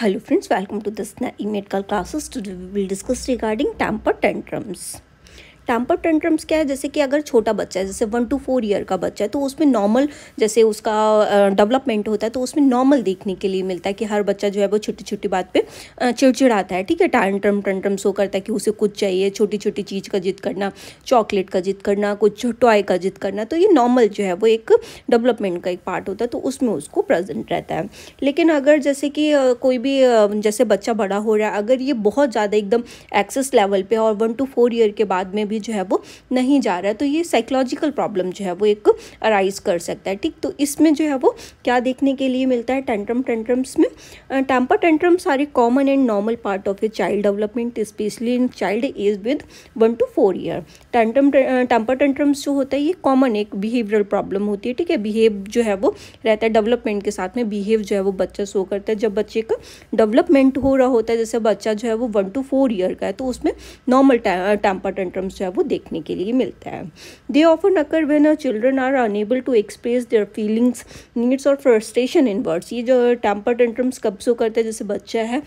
Hello friends, welcome to this medical classes. Today we will discuss regarding temper tantrums. Temper tantrums क्या है जैसे कि अगर छोटा बच्चा है जैसे वन टू फोर ईयर का बच्चा है तो उसमें नॉर्मल जैसे उसका डेवलपमेंट होता है तो उसमें नॉर्मल देखने के लिए मिलता है कि हर बच्चा जो है वो छोटी छोटी बात पर चिड़चिड़ाता है ठीक है टैंट्रम टेंट्रम शो करता है कि उसे कुछ चाहिए छोटी छोटी चीज़ का जिद करना चॉकलेट का जिद करना कुछ टॉय का जिद करना तो ये नॉर्मल जो है वो एक डेवलपमेंट का एक पार्ट होता है तो उसमें उसको प्रेजेंट रहता है लेकिन अगर जैसे कि कोई भी जैसे बच्चा बड़ा हो रहा है अगर ये बहुत ज़्यादा एकदम एक्सेस लेवल पे और वन टू फोर ईयर के बाद में भी जो है वो नहीं जा रहा है तो ये साइकोलॉजिकल प्रॉब्लम जो है वो एक अराइज कर सकता है ठीक तो इसमें जो है वो क्या देखने के लिए मिलता है टेंट्रम टेंट्रम्स में temper tantrums are a common and normal part of a child development specially in child age with one two four year tantrum temper tantrums जो होता है ये कॉमन एक बिहेवियरल प्रॉब्लम होती है ठीक है बिहेव जो है वो रहता है डेवलपमेंट के साथ में बिहेव जो है वो बच्चा शो करता है जब बच्चे का डेवलपमेंट हो रहा होता है जैसे बच्चा जो है वो वन टू फोर ईयर का है तो उसमें नॉर्मल टेम्पर टेंट्रम्स जो है वो देखने के लिए मिलता है they often occur when a children are unable to express their feelings needs और फ्रस्ट्रेशन इन वर्ड्स ये जो टेम्पर टेंट्रम्स कब्जो करते हैं जैसे बच्चा है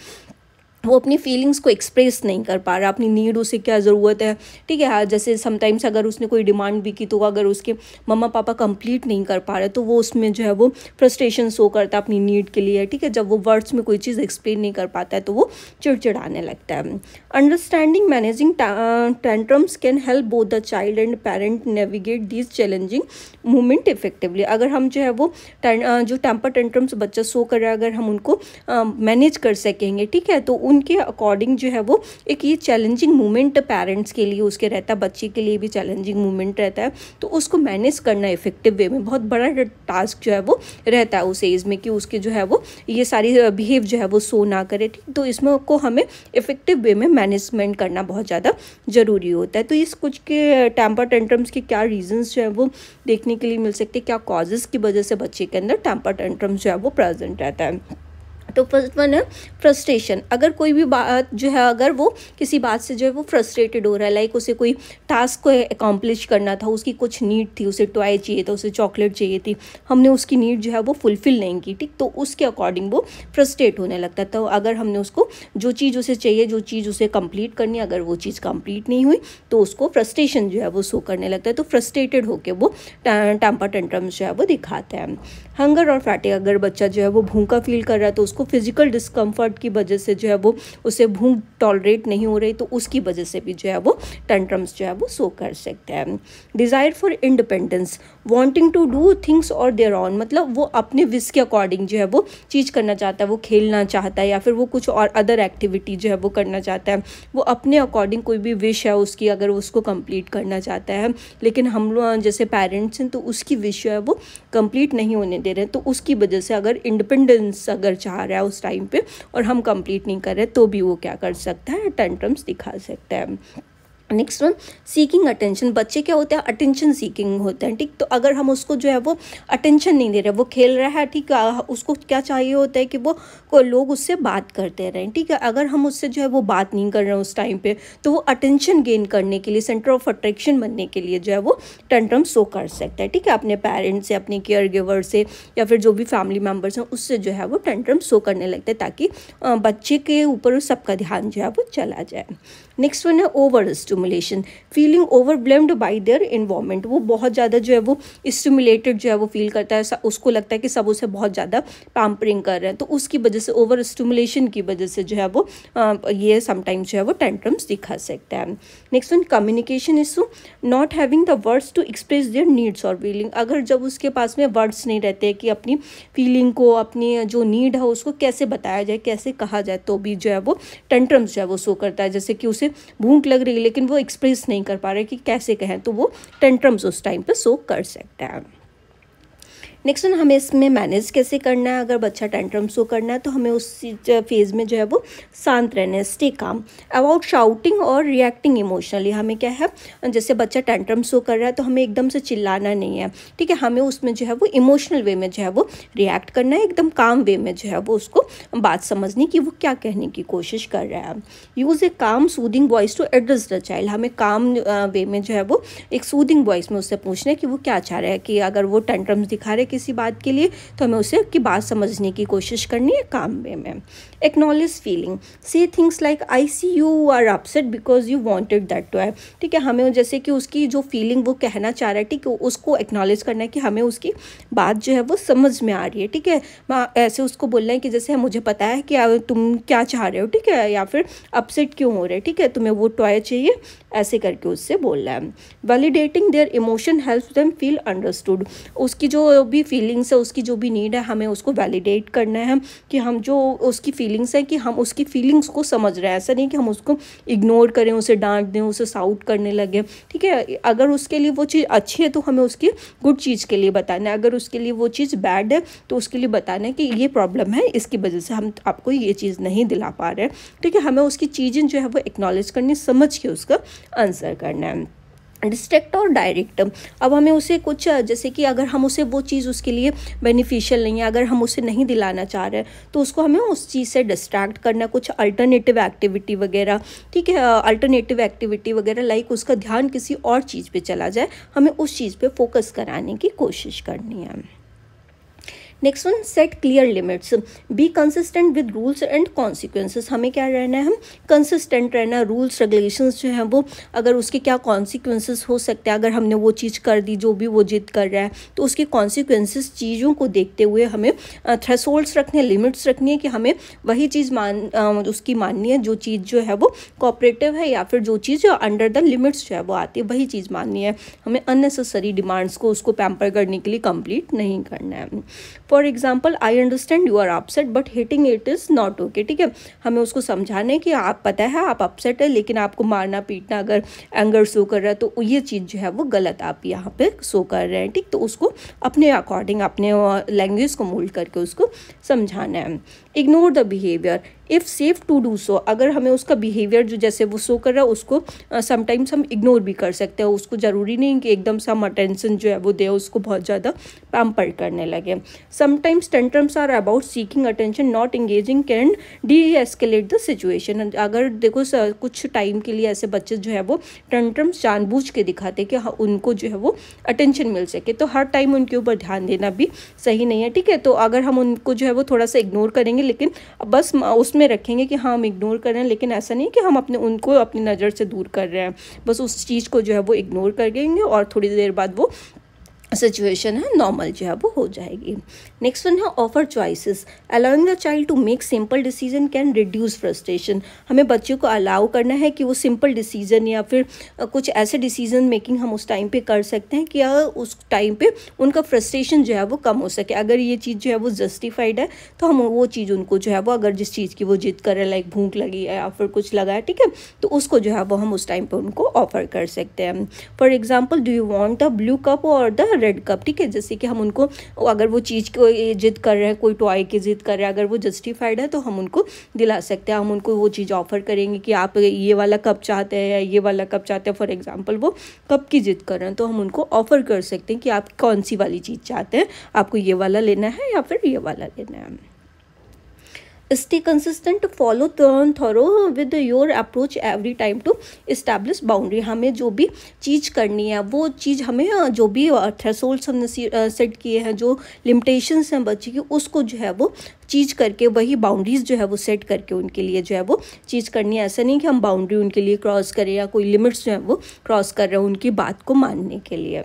वो अपनी फीलिंग्स को एक्सप्रेस नहीं कर पा रहा अपनी नीड उसे क्या ज़रूरत है ठीक है हाँ जैसे समटाइम्स अगर उसने कोई डिमांड भी की तो अगर उसके मम्मा पापा कंप्लीट नहीं कर पा रहे तो वो उसमें जो है वो फ्रस्ट्रेशन शो करता है अपनी नीड के लिए ठीक है जब वो वर्ड्स में कोई चीज़ एक्सप्लेन नहीं कर पाता है तो वो चिड़चिड़ाने लगता है understanding managing tantrums can help both the child and parent navigate these challenging movement effectively अगर हम जो है वो जो टेम्पर टेंट्रम्स बच्चा शो कर रहा है अगर हम उनको मैनेज कर सकेंगे ठीक है तो उन उनके अकॉर्डिंग जो है वो एक ये चैलेंजिंग मोमेंट पेरेंट्स के लिए उसके रहता है बच्चे के लिए भी चैलेंजिंग मोमेंट रहता है तो उसको मैनेज करना इफेक्टिव वे में बहुत बड़ा टास्क जो है वो रहता है उस एज में कि उसके जो है वो ये सारी बिहेव जो है वो सो ना करे ठीक तो इसमें को हमें इफेक्टिव वे में मैनेजमेंट करना बहुत ज़्यादा ज़रूरी होता है तो इस कुछ के टैम्पर टेंट्रम्स के क्या रीजंस जो है वो देखने के लिए मिल सकते हैं क्या कॉजेज़ की वजह से बच्चे के अंदर टैम्पर टेंट्रम्स जो है वो प्रेजेंट रहता है तो फर्स्ट वन है फ्रस्ट्रेशन अगर कोई भी बात जो है अगर वो किसी बात से जो है वो फ्रस्ट्रेटेड हो रहा है लाइक उसे कोई टास्क को एकम्प्लिश करना था उसकी कुछ नीड थी उसे टॉय चाहिए था उसे चॉकलेट चाहिए थी हमने उसकी नीड जो है वो फुलफ़िल नहीं की ठीक तो उसके अकॉर्डिंग वो फ्रस्ट्रेट होने लगता तो अगर हमने उसको जो चीज़ उसे चाहिए जो चीज़ उसे कंप्लीट करनी अगर वो चीज़ कंप्लीट नहीं हुई तो उसको फ्रस्ट्रेशन जो है वो शो करने लगता है तो फ्रस्ट्रेटेड होकर वो टेम्पर टेंट्रम्स जो है वो दिखाते हैं हंगर और फैटिक अगर बच्चा जो है वो भूखा फील कर रहा है तो उसको आपको फिजिकल डिस्कम्फर्ट की वजह से जो है वो उसे भूख टॉलरेट नहीं हो रही तो उसकी वजह से भी जो है वो टेंट्रम्स जो है वो सो कर सकते हैं desire for independence wanting to do things और देयर ऑन मतलब वो अपने विस के अकॉर्डिंग जो है वो चीज़ करना चाहता है वो खेलना चाहता है या फिर वो कुछ और अदर एक्टिविटी जो है वो करना चाहता है वो अपने अकॉर्डिंग कोई भी विश है उसकी अगर उसको कंप्लीट करना चाहता है लेकिन हम लोग जैसे पेरेंट्स हैं तो उसकी विश जो है वो कंप्लीट नहीं होने दे रहे हैं तो उसकी वजह से अगर इंडिपेंडेंस अगर चाह रहे रहा है उस टाइम पे और हम कंप्लीट नहीं कर रहे तो भी वो क्या कर सकता है टेंट्रम्स दिखा सकता है नेक्स्ट वन सीकिंग अटेंशन बच्चे क्या होते हैं अटेंशन सीकिंग होते हैं ठीक तो अगर हम उसको जो है वो अटेंशन नहीं दे रहे वो खेल रहा है ठीक उसको क्या चाहिए होता है कि वो कोई लोग उससे बात करते रहें ठीक है अगर हम उससे जो है वो बात नहीं कर रहे हैं उस टाइम पे तो वो अटेंशन गेन करने के लिए सेंटर ऑफ अट्रैक्शन बनने के लिए जो है वो टेंट्रम शो कर सकता है ठीक है अपने पेरेंट्स से अपने केयर गिवर से या फिर जो भी फैमिली मेम्बर्स हैं उससे जो है वो टेंट्रम शो करने लगते हैं ताकि बच्चे के ऊपर सबका ध्यान जो है वो चला जाए नेक्स्ट वन है over stimulation feeling overwhelmed by their environment वो बहुत ज़्यादा जो है वो स्टूमुलेटेड जो है वो फील करता है उसको लगता है कि सब उसे बहुत ज़्यादा पैम्परिंग कर रहे हैं तो उसकी वजह से ओवर स्टूमुलेशन की वजह से जो है वो ये समटाइम्स जो है वो टेंट्रम्स दिखा सकता है next one communication issue not having the words to express their needs और फीलिंग अगर जब उसके पास में वर्ड्स नहीं रहते कि अपनी फीलिंग को अपनी जो नीड है उसको कैसे बताया जाए कैसे कहा जाए तो भी जो है वो टेंट्रम्स जो है वो शो करता है जैसे कि उसे उसे भूख लग रही है लेकिन वो एक्सप्रेस नहीं कर पा रहे कि कैसे कहें तो वो टेंट्रम्स उस टाइम पर सो कर सकता है नेक्स्ट वन हमें इसमें मैनेज कैसे करना है अगर बच्चा टेंट्रम शो करना है तो हमें उस फेज़ में जो है वो शांत रहना है स्टे काम अबाउट शाउटिंग और रिएक्टिंग इमोशनली हमें क्या है जैसे बच्चा टेंट्रम शो कर रहा है तो हमें एकदम से चिल्लाना नहीं है ठीक है हमें उसमें जो है वो इमोशनल वे में जो है वो रिएक्ट करना है एकदम काम वे में जो है वो उसको बात समझनी कि वो क्या कहने की कोशिश कर रहा है use a calm soothing voice to address the child हमें काम वे में जो है वो एक सूदिंग वॉइस में उससे पूछना है कि वो क्या चाह रहा है कि अगर वो टेंट्रम्स दिखा रहे किसी बात के लिए तो हमें उसे की बात समझने की कोशिश करनी है काम वे में एक्नोलेज फीलिंग से things like I see you are upset because you wanted that to have ठीक है हमें जैसे कि उसकी जो फीलिंग वो कहना चाह रहा है ठीक है उसको एक्नॉलेज करना है कि हमें उसकी बात जो है वो समझ में आ रही है ठीक है ऐसे उसको बोल रहे हैं कि जैसे मुझे पता है कि तुम क्या चाह रहे हो ठीक है या फिर अपसेट क्यों हो रहे ठीक है तुम्हें वो टॉय चाहिए ऐसे करके उससे बोल रहा है validating their emotion help them feel understood उसकी जो भी भी फीलिंग्स है उसकी जो भी नीड है हमें उसको वैलिडेट करना है कि हम जो उसकी फीलिंग्स हैं कि हम उसकी फीलिंग्स को समझ रहे हैं ऐसा नहीं कि हम उसको इग्नोर करें उसे डांट दें उसे साउट करने लगे ठीक है अगर उसके लिए वो चीज़ अच्छी है तो हमें उसकी गुड चीज़ के लिए बताना है अगर उसके लिए वो चीज़ बैड है तो उसके लिए बताना है कि ये प्रॉब्लम है इसकी वजह से हम आपको ये चीज़ नहीं दिला पा रहे ठीक है हमें उसकी चीज़ें जो है वो एक्नॉलेज करनी समझ के उसका आंसर करना है डिस्ट्रैक्ट और डायरेक्ट अब हमें उसे कुछ जैसे कि अगर हम उसे वो चीज़ उसके लिए बेनिफिशियल नहीं है अगर हम उसे नहीं दिलाना चाह रहे हैं तो उसको हमें उस चीज़ से डिस्ट्रैक्ट करना कुछ अल्टरनेटिव एक्टिविटी वगैरह ठीक है अल्टरनेटिव एक्टिविटी वगैरह लाइक उसका ध्यान किसी और चीज़ पर चला जाए हमें उस चीज़ पर फोकस कराने की कोशिश करनी है next one set clear limits be consistent with rules and consequences हमें क्या रहना है हम कंसिस्टेंट रहना रूल्स रेगुलेशन जो हैं वो अगर उसके क्या कॉन्सिक्वेंसेस हो सकते हैं अगर हमने वो चीज़ कर दी जो भी वो जिद कर रहा है तो उसके कॉन्सिक्वेंसेस चीज़ों को देखते हुए हमें थ्रेसोल्ड्स रखने लिमिट्स रखनी है कि हमें वही चीज़ मान उसकी माननी है जो चीज़ जो है वो कॉपरेटिव है या फिर जो चीज़ अंडर द लिमिट्स जो है वो आती है वही चीज़ माननी है हमें अननेसेसरी डिमांड्स को उसको पैम्पर करने के लिए कंप्लीट नहीं करना है for example I understand you are upset but hitting it is not okay ठीक है हमें उसको समझाने कि आप पता है आप अपसेट है लेकिन आपको मारना पीटना अगर एंगर शो कर रहा है तो ये चीज़ जो है वो गलत आप यहाँ पे शो कर रहे हैं ठीक तो उसको अपने अकॉर्डिंग अपने लैंग्वेज को मोल्ड करके उसको समझाना है ignore the behaviour if safe to do so अगर हमें उसका बिहेवियर जो जैसे वो शो कर रहा है उसको समटाइम्स हम इग्नोर भी कर सकते हैं उसको ज़रूरी नहीं कि एकदम से हम अटेंशन जो है वो दें उसको बहुत ज़्यादा पैम्पर करने लगे sometimes tantrums are about seeking attention not engaging can deescalate the situation अगर देखो कुछ टाइम के लिए ऐसे बच्चे जो है वो टेंटर्म्स जानबूझ के दिखाते कि हाँ, उनको जो है वो अटेंशन मिल सके तो हर टाइम उनके ऊपर ध्यान देना भी सही नहीं है ठीक है तो अगर हम उनको जो है वो थोड़ा सा इग्नोर करेंगे लेकिन बस उसमें में रखेंगे कि हाँ हम इग्नोर कर रहे हैं लेकिन ऐसा नहीं कि हम अपने उनको अपनी नज़र से दूर कर रहे हैं बस उस चीज़ को जो है वो इग्नोर कर देंगे और थोड़ी देर बाद वो सिचुएशन है नॉर्मल जो है वो हो जाएगी नेक्स्ट वन है offer choices allowing the child to make simple decision can reduce frustration हमें बच्चों को अलाउ करना है कि वो सिंपल डिसीजन या फिर कुछ ऐसे डिसीजन मेकिंग हम उस टाइम पे कर सकते हैं कि उस टाइम पे उनका फ्रस्ट्रेशन जो है वो कम हो सके अगर ये चीज़ जो है वो जस्टिफाइड है तो हम वो चीज़ उनको जो है वो अगर जिस चीज़ की वो जिद कर रहे लाइक भूख लगी है या फिर कुछ लगा है ठीक है तो उसको जो है वो हम उस टाइम पर उनको ऑफर कर सकते हैं for example do you want the blue cup और द रेड कप ठीक है जैसे कि हम उनको अगर वो चीज़ को कोई जिद कर रहे हैं कोई टॉय की जिद कर रहा है अगर वो जस्टिफाइड है तो हम उनको दिला सकते हैं हम उनको वो चीज़ ऑफर करेंगे कि आप ये वाला कप चाहते हैं या ये वाला कप चाहते हैं फॉर एग्जाम्पल वो कप की जिद कर रहे हैं तो हम उनको ऑफर कर सकते हैं कि आप कौन सी वाली चीज़ चाहते हैं आपको ये वाला लेना है या फिर ये वाला लेना है stay consistent to follow thorough with your approach every time to establish boundary हमें जो भी चीज़ करनी है वो चीज़ हमें जो भी थ्रेसोल्ड्स हमने सेट किए हैं जो लिमिटेशंस हैं बच्चे की उसको जो है वो चीज़ करके वही बाउंड्रीज़ जो है वो सेट करके उनके लिए जो है वो चीज़ करनी है ऐसा नहीं कि हम बाउंड्री उनके लिए क्रॉस करें या कोई लिमिट्स जो है वो क्रॉस कर रहे हैं उनकी बात को मानने के लिए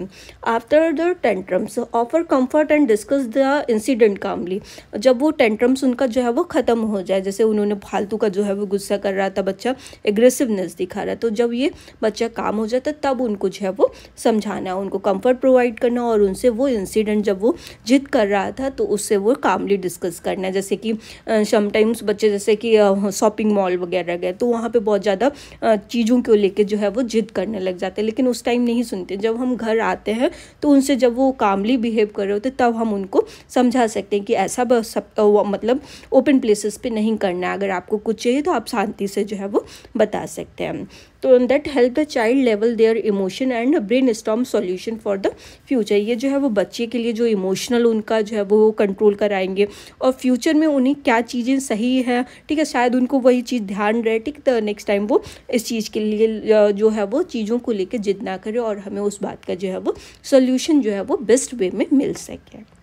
after the tantrums offer comfort and discuss the incident calmly जब वो टेंट्रम्स उनका जो है वो ख़त्म हो जाए जैसे उन्होंने फालतू का जो है वो गुस्सा कर रहा था बच्चा एग्रेसिवनेस दिखा रहा तो जब ये बच्चा काम हो जाता तब उनको जो है वो समझाना उनको कम्फर्ट प्रोवाइड करना और उनसे वो इंसिडेंट जब वो जिद कर रहा था तो उससे वो कामली डिस्कस करना है जैसे कि समटाइम्स बच्चे जैसे कि शॉपिंग मॉल वगैरह गए तो वहाँ पर बहुत ज़्यादा चीज़ों को लेकर जो है वो जिद करने लग जाते हैं लेकिन उस टाइम नहीं सुनते जब हम घर आते हैं तो उनसे जब वो कामली बिहेव कर रहे होते तब हम उनको समझा सकते हैं कि ऐसा सब मतलब ओपन प्लेसेस पे नहीं करना है अगर आपको कुछ चाहिए तो आप शांति से जो है वो बता सकते हैं तो that help the child level their emotion and brainstorm solution for the future ये जो है वो बच्चे के लिए जो इमोशनल उनका जो है वो कंट्रोल कराएंगे और फ्यूचर में उन्हें क्या चीज़ें सही है ठीक है शायद उनको वही चीज़ ध्यान रहे ठीक तो नेक्स्ट टाइम वो इस चीज़ के लिए जो है वो चीज़ों को लेकर जिद ना करें और हमें उस बात का जो है वो सोल्यूशन जो है वो बेस्ट वे में मिल सके